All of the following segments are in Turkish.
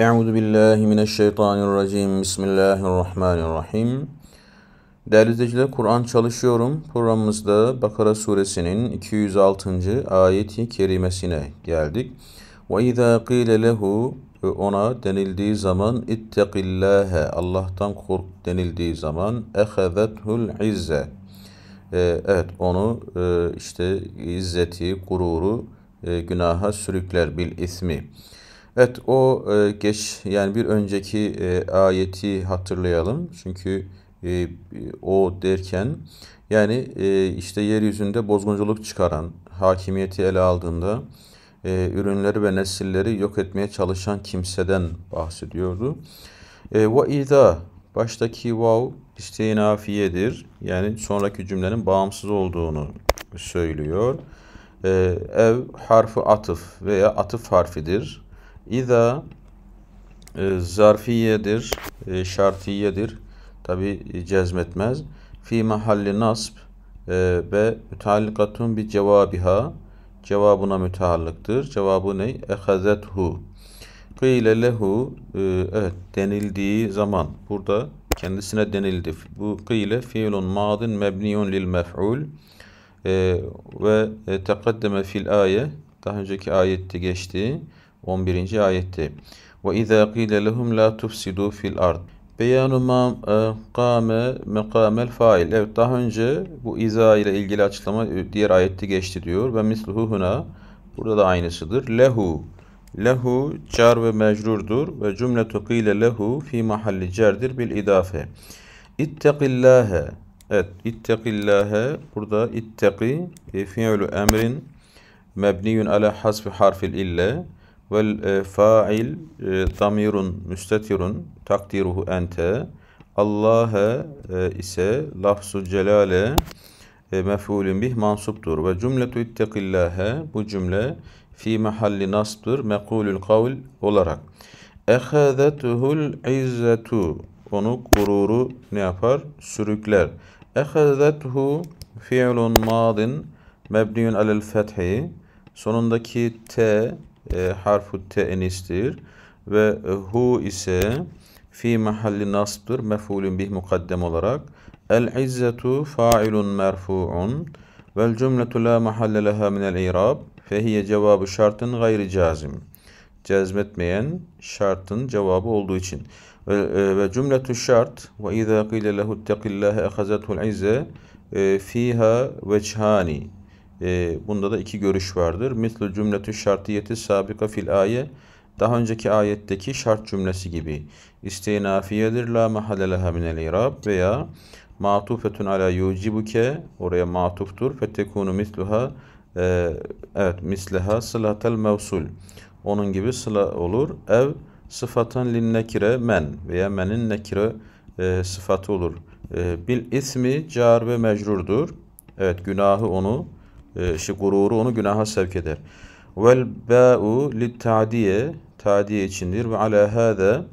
Euzu billahi mineşşeytanirracim. Bismillahirrahmanirrahim. Değerli izleyiciler, Kur'an çalışıyorum. Programımızda Bakara suresinin 206. ayeti kerimesine geldik. Ve izâ qîle lehu ona denildiği zaman ittekillâhe Allah'tan kork denildiği zaman ehezethul izze evet onu e, işte izzeti, gururu e, günaha sürükler bil ismi. Evet o e, geç yani bir önceki e, ayeti hatırlayalım. Çünkü e, o derken yani e, işte yeryüzünde bozgunculuk çıkaran, hakimiyeti ele aldığında e, ürünleri ve nesilleri yok etmeye çalışan kimseden bahsediyordu. E, ve ida baştaki vav istinafiyedir. Yani sonraki cümlenin bağımsız olduğunu söylüyor. E, ev harfi atıf veya atıf harfidir. İza e, zarfiyedir, e, şartiyedir. Tabi cezmetmez. Fi mahalli nasb e, ve müteallikatun bi cevabiha cevabına müteallıktır. Cevabı ne? Ehazethu. Kıyle lehu e, evet denildiği zaman burada kendisine denildi. Bu kıyle fiilun madin mebniyun lil mef'ul e, ve e, tekaddeme fil aye daha önceki ayette geçti. 11. ayette. Ve izâ qîle lehum la tufsidû fil ard. Beyanu ma kâme e, mekâmel fail. Evet daha önce bu iza ile ilgili açıklama diğer ayette geçti diyor. Ve misluhu huna. Burada da aynısıdır. Lehu. Lehu car ve mecrurdur. Ve cümletu qîle lehu fi mahalli cerdir bil idafe. İttekillâhe. Evet ittekillâhe. Burada itteki e, fi'lu emrin mebniyun ala hasfi harfil ille. Vel e, fa'il e, damirun müstetirun takdiruhu ente. Allah'a e, ise lafzu celale mef'ulün bih mansuptur. Ve cümletu ittekillâhe bu cümle fi mahalli nasbdır mekulül kavl olarak. Ehazetuhul izzetu onu gururu ne yapar? Sürükler. Ehazethu fi'lun madin mebniyün alel fethi sonundaki t e, harfu te'nistir ve e, hu ise fi mahalli nasbdır mef'ulün bih mukaddem olarak. El izzetu fa'ilun merfu'un vel cümletu la mahalle leha minel i'rab fehiye cevabı şartın gayri cazim. Cezmetmeyen şartın cevabı olduğu için. Ve, e, ve cümletü şart ve izâ qîle lehu ittekillâhe ehazethul izze e, fiha veçhani e, bunda da iki görüş vardır. Mislu cümletü şartiyeti sabika fil aye daha önceki ayetteki şart cümlesi gibi istinafiyedir la mahale leha minel irab veya matufetun ala yucibuke oraya matuftur fetekunu misluha e, evet misleha sılatel mevsul onun gibi sıla olur ev sıfatın lin nekire men veya menin nekire e, sıfatı olur e, bil ismi car ve mecrurdur evet günahı onu ee, işte gururu onu günaha sevk eder. Vel ba'u lit ta'diye ta'diye içindir ve ala hada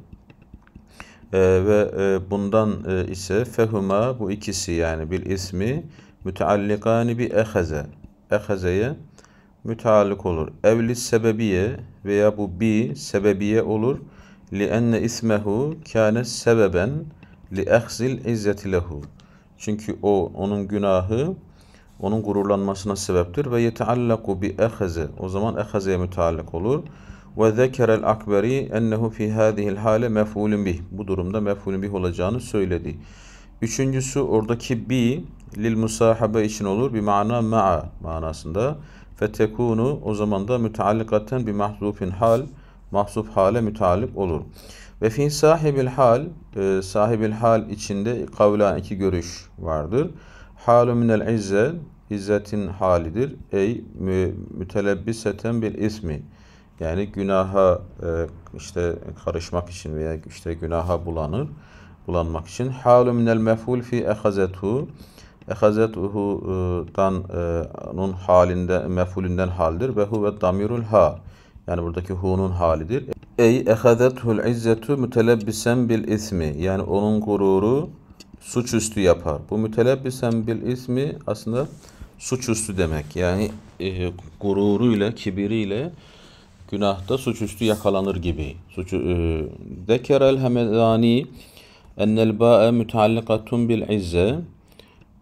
e, ve e, bundan e, ise fehuma bu ikisi yani bil ismi müteallikani bi ehaze ehazeye müteallik olur. Evli sebebiye veya bu bi sebebiye olur. Li enne ismehu kâne sebeben li ehzil izzeti lehu. Çünkü o onun günahı onun gururlanmasına sebeptir ve yeteallaku bi ehaze o zaman ehazeye müteallik olur ve zekerel akberi ennehu fi hadihil hale mef'ulun bih bu durumda mef'ulun bih olacağını söyledi. Üçüncüsü oradaki bi lil musahabe için olur bir mana ma'a manasında fetekunu o zaman da müteallikaten bi mahzufin hal mahzuf hale müteallik olur. Ve fi sahibil hal e, sahibil hal içinde kavlan iki görüş vardır. Halu minel izzel izzetin halidir. Ey mü, mütelebbiseten bil ismi. Yani günaha e, işte karışmak için veya işte günaha bulanır, bulanmak için. Halu minel meful fi ehazetu. Ehazetuhu'dan e, onun halinde, mefulünden haldir. Ve huve damirul ha. Yani buradaki hu'nun halidir. Ey ehazethul izzetu mütelebbisen bil ismi. Yani onun gururu suçüstü yapar. Bu mütelebbisen bil ismi aslında suçüstü demek. Yani e, gururuyla, kibiriyle günahta suçüstü yakalanır gibi. Suçu e, Dekerel Hemedani ennel ba'e müteallikatun bil izze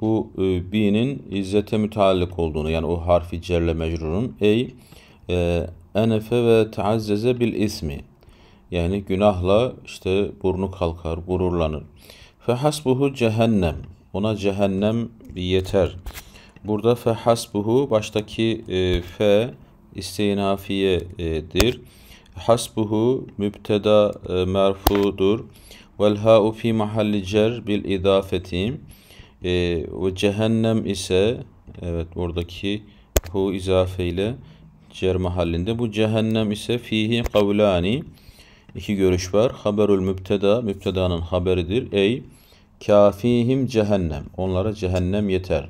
bu e, bi'nin izzete müteallik olduğunu yani o harfi cerle mecrurun ey e, enefe ve taazzeze bil ismi yani günahla işte burnu kalkar, gururlanır. Fehasbuhu cehennem. Ona cehennem yeter. Burada fehasbuhu baştaki e, fe istinafiyedir. Hasbuhu mübteda e, merfudur. Vel ha'u fi mahalli cer bil idafeti. E, ve cehennem ise evet buradaki hu izafeyle cer mahallinde. Bu cehennem ise fihi kavlani. İki görüş var. Haberül mübteda, mübtedanın haberidir. Ey kafihim cehennem. Onlara cehennem yeter.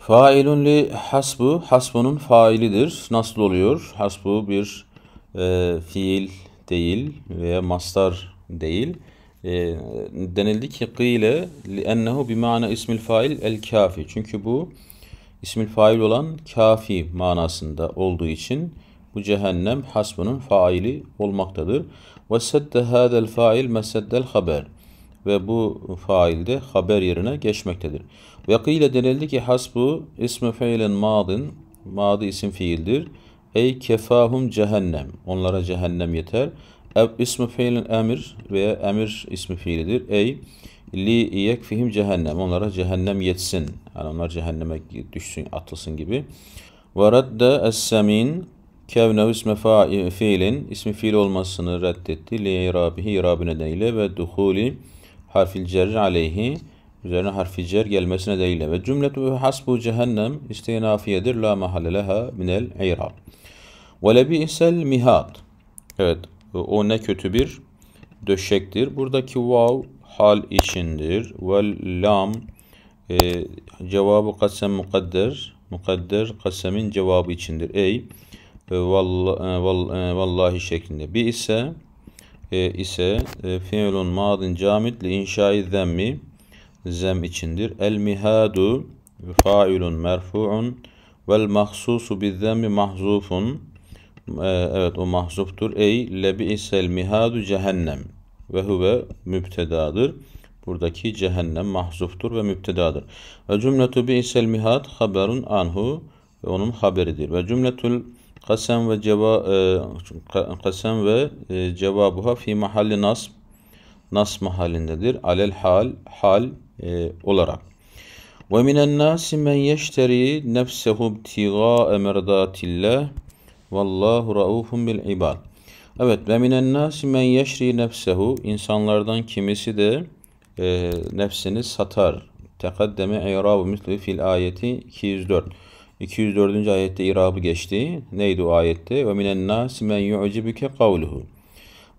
Failun li hasbu, hasbunun failidir. Nasıl oluyor? Hasbu bir e, fiil değil veya mastar değil. E, denildi ki qile li ennehu bi mana ismil fail el kafi. Çünkü bu ismil fail olan kafi manasında olduğu için bu cehennem hasbının faili olmaktadır. Ve sedde hadel fail meseddel haber. Ve bu failde haber yerine geçmektedir. Ve kıyle denildi ki hasbu ismi fiilin madin, madı isim fiildir. Ey kefahum cehennem. Onlara cehennem yeter. Ev ismi fiilin emir veya emir ismi fiilidir. Ey li yekfihim cehennem. Onlara cehennem yetsin. Yani onlar cehenneme düşsün, atılsın gibi. Ve radde es Kevnev isme fiilin ismi fiil olmasını reddetti. Li irabihi irabı nedeniyle ve duhuli harfil cerri aleyhi üzerine harfi cer gelmesi nedeniyle ve cümletu hasbu cehennem istinafiyedir la mahalle leha minel irab. Ve lebi'sel mihad. Evet o ne kötü bir döşektir. Buradaki vav hal içindir. Ve lam e, cevabı kasem mukadder. Mukadder kasemin cevabı içindir. Ey ee, e, e, vallahi şeklinde. Bir ise e, ise e, fiilun madin camit li inşai zemmi zem içindir. El mihadu failun merfuun vel mahsusu bi zemmi mahzufun e, evet o mahzuftur. Ey Le bi isel mihadu cehennem ve huve mübtedadır. Buradaki cehennem mahzuftur ve mübtedadır. Ve cümletu bi isel mihad haberun anhu ve onun haberidir. Ve cümletul Kasem ve ceva e, kasem ve e, cevabuha fi mahalli nasb nas mahallindedir. Alel hal hal e, olarak. Ve minen nasi men yeşteri nefsehu ibtiga e merdatillah vallahu raufun bil ibad. Evet ve minen nasi men yeşri nefsehu insanlardan kimisi de e, nefsini satar. Tekaddeme i'rabu mislu fil ayeti 204. 204. ayette irabı geçti. Neydi o ayette? Ve minen nasi men yu'cibuke kavluhu.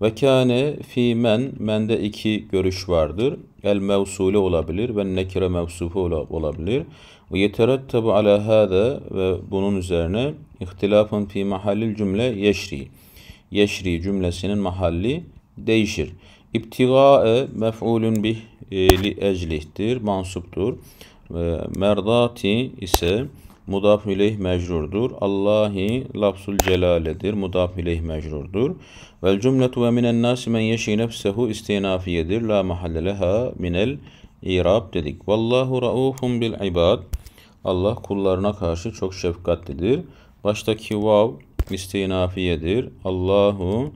Ve kâne fî men, mende iki görüş vardır. El mevsule olabilir ve nekire mevsufu olabilir. Ve yeterettabu ala hâde ve bunun üzerine ihtilafın fî mahallil cümle yeşri. Yeşri cümlesinin mahalli değişir. İbtigâe mef'ulün bih e, li eclihtir, mansuptur. Merdati ise mudaf ileyh mecrurdur. Allahi lafzul celaledir. Mudaf ileyh mecrurdur. Vel cümletu ve minen nasi men yeşi nefsehu istinafiyedir. La mahalle leha minel irab dedik. Vallahu raufun bil ibad. Allah kullarına karşı çok şefkatlidir. Baştaki vav istinafiyedir. Allahu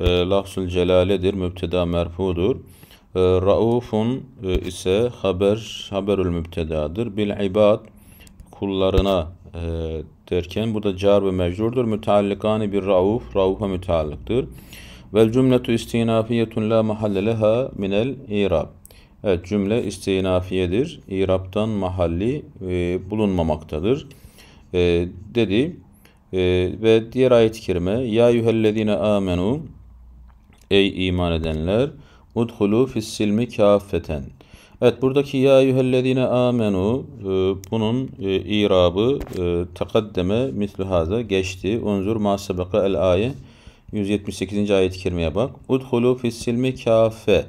e, lafzul celaledir. Mübteda merfudur. E, raufun e, ise haber haberül mübtedadır. Bil ibad kullarına e, derken burada car ve mecrurdur. Müteallikani bir rauf, raufa müteallıktır. Vel cümletu istinafiyetun la mahalle minel irab. Evet cümle istinafiyedir. İraptan mahalli e, bulunmamaktadır. E, dedi e, ve diğer ayet-i kerime Ya yuhellezine amenu Ey iman edenler Udhulu fissilmi kâfeten Evet buradaki ya eyyühellezine amenu e, bunun e, irabı e, takaddeme geçti. Unzur ma sebeka el ayet 178. ayet-i kerimeye bak. Udhulu fissilmi kafe.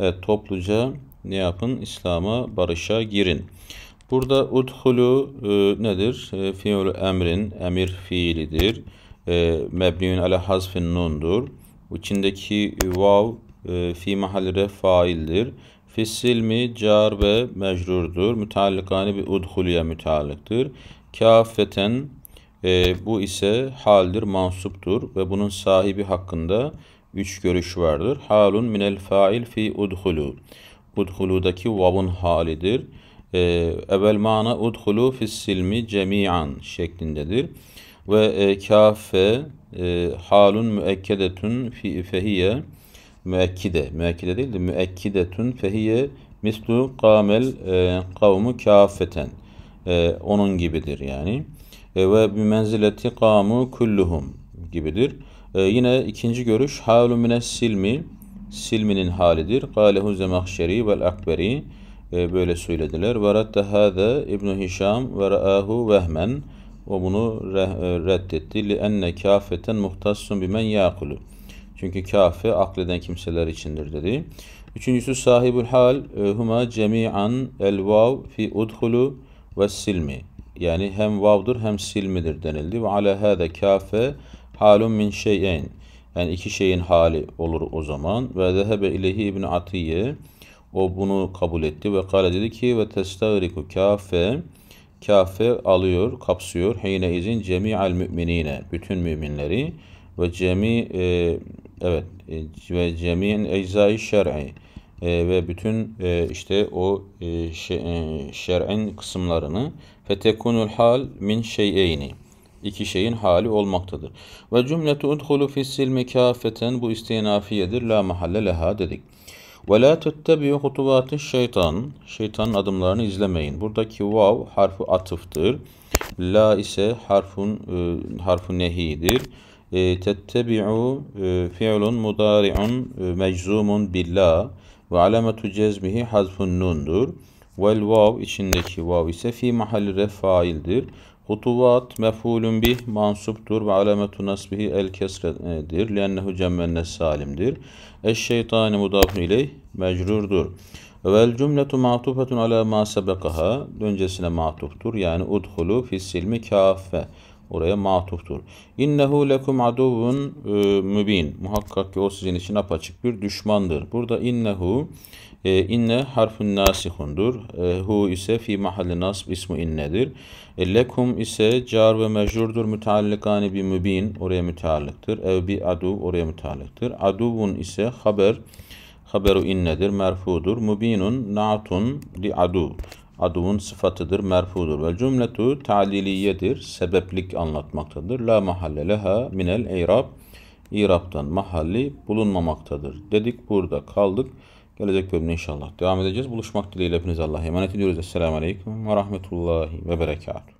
Evet topluca ne yapın? İslam'a, barışa girin. Burada udhulu e, nedir? E, fiil emrin, emir fiilidir. E, mebniün ala hazfin nundur. İçindeki vav e, fi mahalli faildir. Fissilmi car ve mecrurdur. Müteallikani bir udhuluya müteallıktır. Kafeten e, bu ise haldir, mansuptur ve bunun sahibi hakkında üç görüş vardır. Halun minel fail fi udhulu. Udhulu'daki vavun halidir. E, evvel mana udhulu fissilmi cemi'an şeklindedir. Ve e, kafe e, halun müekkedetun fi fehiye müekkide, müekkide değil de müekkidetun fehiye mislu kamel e, kavmu kafeten. E, onun gibidir yani. E, ve bi menzileti kamu kulluhum gibidir. E, yine ikinci görüş halu mines silmi silminin halidir. qalehu zemakşeri vel akberi e, böyle söylediler. Ve radde hâze İbn-i Hişam ve ra'ahu vehmen. O bunu e, reddetti. Li enne kafeten muhtassun bimen yakulu. Çünkü kafi akleden kimseler içindir dedi. Üçüncüsü sahibül hal e, huma cemi'an el vav fi udhulu ve silmi. Yani hem vavdur hem silmidir denildi. Ve ala hâde kâfe halun min şey'en. Yani iki şeyin hali olur o zaman. Ve zehebe ileyhi ibn Atiye. O bunu kabul etti ve kale dedi ki ve testagriku kâfe kâfe alıyor, kapsıyor. Hine izin cemi'al müminine. Bütün müminleri ve cemi e, Evet e, ve cemiyen eczai şer'i e, ve bütün e, işte o e, e, şer'in kısımlarını fetekunul hal min şeyeyni iki şeyin hali olmaktadır. Ve cümletu udhulu fis silmi kafeten bu istinafiyedir. La mahalle leha dedik. Ve la tettebi hutuvati şeytan. Şeytanın adımlarını izlemeyin. Buradaki vav harfi atıftır. La ise harfun e, harfu nehidir. تتبع فعل مضارع مجزوم بالله ve alametu cezmihi hazfun nundur. Vel vav içindeki vav ise fi mahalli ref faildir. Hutuvat mefulun bih mansuptur ve alametu nasbihi el kesredir. Lennehu cemmen salimdir. Eş şeytani mudafun ileyh mecrurdur. Vel cümletu ma'tufetun ala ma sebekaha. Öncesine ma'tuftur. Yani udhulu fi silmi kafe oraya matuftur. İnnehu lekum aduvun e, mübin. Muhakkak ki o sizin için apaçık bir düşmandır. Burada innehu e, inne harfun nasihundur. E, hu ise fi mahalli nasb ismi innedir. E, lekum ise car ve mecrurdur. Müteallikani bi mübin oraya müteallıktır. Ev bi adu oraya müteallıktır. Aduvun ise haber haberu innedir. Merfudur. Mübinun naatun li adu aduvun sıfatıdır, merfudur. ve cümletu taliliyedir, sebeplik anlatmaktadır. La mahalle leha minel eyrab, iraptan mahalli bulunmamaktadır. Dedik burada kaldık. Gelecek bölümde inşallah devam edeceğiz. Buluşmak dileğiyle hepinize Allah'a emanet ediyoruz. Esselamu Aleyküm ve Rahmetullahi ve Berekatuhu.